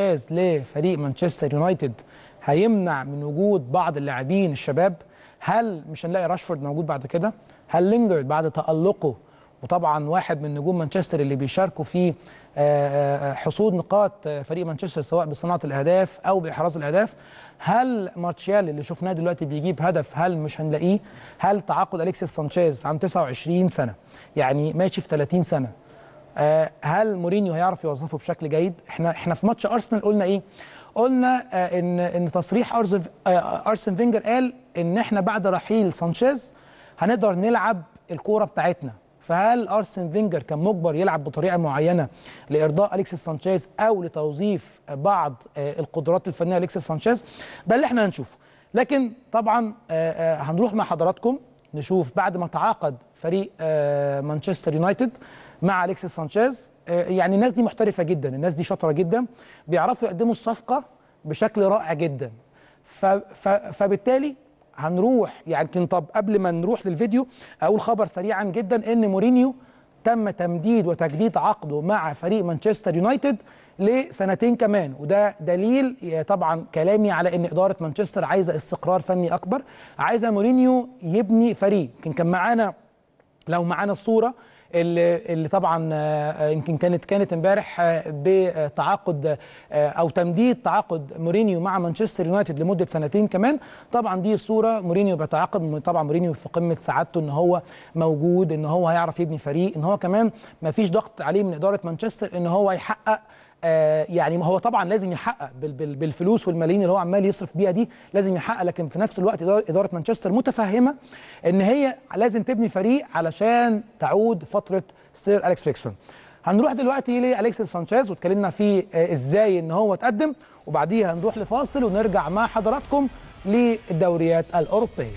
الجاز لفريق مانشستر يونايتد هيمنع من وجود بعض اللاعبين الشباب هل مش هنلاقي راشفورد موجود بعد كده هل لينجرد بعد تألقه وطبعا واحد من نجوم مانشستر اللي بيشاركوا في آه، آه، آه، حصول نقاط فريق مانشستر سواء بصناعه الاهداف او باحراز الاهداف هل مارتشيال اللي شفناه دلوقتي بيجيب هدف هل مش هنلاقيه هل تعاقد اليكسيس سانشيز عن 29 سنه يعني ماشي في 30 سنه آه، هل مورينيو هيعرف يوظفه بشكل جيد احنا احنا في ماتش ارسنال قلنا ايه قلنا آه، ان ان تصريح آه، ارسن فينجر قال ان احنا بعد رحيل سانشيز هنقدر نلعب الكوره بتاعتنا فهل ارسن فينجر كان مجبر يلعب بطريقه معينه لارضاء اليكسيس سانشيز او لتوظيف بعض القدرات الفنيه لاليكسيس سانشيز ده اللي احنا هنشوفه لكن طبعا هنروح مع حضراتكم نشوف بعد ما تعاقد فريق آه، مانشستر يونايتد مع اليكسيس سانشيز آه، يعني الناس دي محترفه جدا الناس دي شاطره جدا بيعرفوا يقدموا الصفقه بشكل رائع جدا فبالتالي هنروح يعني طب قبل ما نروح للفيديو اقول خبر سريعا جدا ان مورينيو تم تمديد وتجديد عقده مع فريق مانشستر يونايتد لسنتين كمان وده دليل طبعا كلامي على ان اداره مانشستر عايزه استقرار فني اكبر عايزه مورينيو يبني فريق يمكن كان معانا لو معانا الصوره اللي, اللي طبعا آه، يمكن كانت كانت امبارح آه، بتعاقد آه، او تمديد تعاقد مورينيو مع مانشستر يونايتد لمده سنتين كمان طبعا دي صوره مورينيو بيتعاقد طبعا مورينيو في قمه سعادته ان هو موجود ان هو هيعرف يبني فريق ان هو كمان ما فيش ضغط عليه من اداره مانشستر ان هو يحقق آه، يعني ما هو طبعا لازم يحقق بالفلوس والملايين اللي هو عمال يصرف بيها دي لازم يحقق لكن في نفس الوقت اداره مانشستر متفهمه ان هي لازم تبني فريق علشان تعود فتره سير اليكس فيكسون هنروح دلوقتي لاليكس سانشيز واتكلمنا فيه آه، ازاي ان هو اتقدم وبعديها هنروح لفاصل ونرجع مع حضراتكم للدوريات الاوروبيه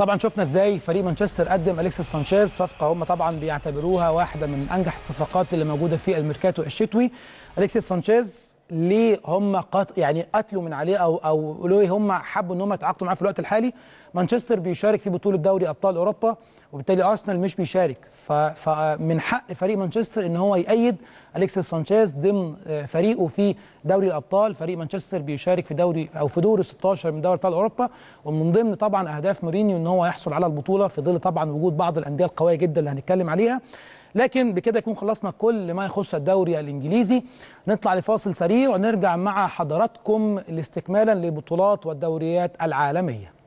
طبعا شفنا ازاي فريق مانشستر قدم اليكسيس سانشيز صفقه هم طبعا بيعتبروها واحده من انجح الصفقات اللي موجوده في الميركاتو الشتوي اليكسيس سانشيز ليه هم قط يعني قتلوا من عليه او او ليه هم حبوا ان هم يتعاقدوا معاه في الوقت الحالي مانشستر بيشارك في بطوله دوري ابطال اوروبا وبالتالي ارسنال مش بيشارك فمن حق فريق مانشستر ان هو يأيد اليكسيس سانشيز ضمن آه، فريقه في دوري الابطال فريق مانشستر بيشارك في دوري او في دور 16 من دوري ابطال اوروبا ومن ضمن طبعا اهداف مورينيو ان هو يحصل على البطوله في ظل طبعا وجود بعض الانديه القويه جدا اللي هنتكلم عليها لكن بكده يكون خلصنا كل ما يخص الدوري الانجليزي نطلع لفاصل سريع ونرجع مع حضراتكم لاستكمالا لبطولات والدوريات العالميه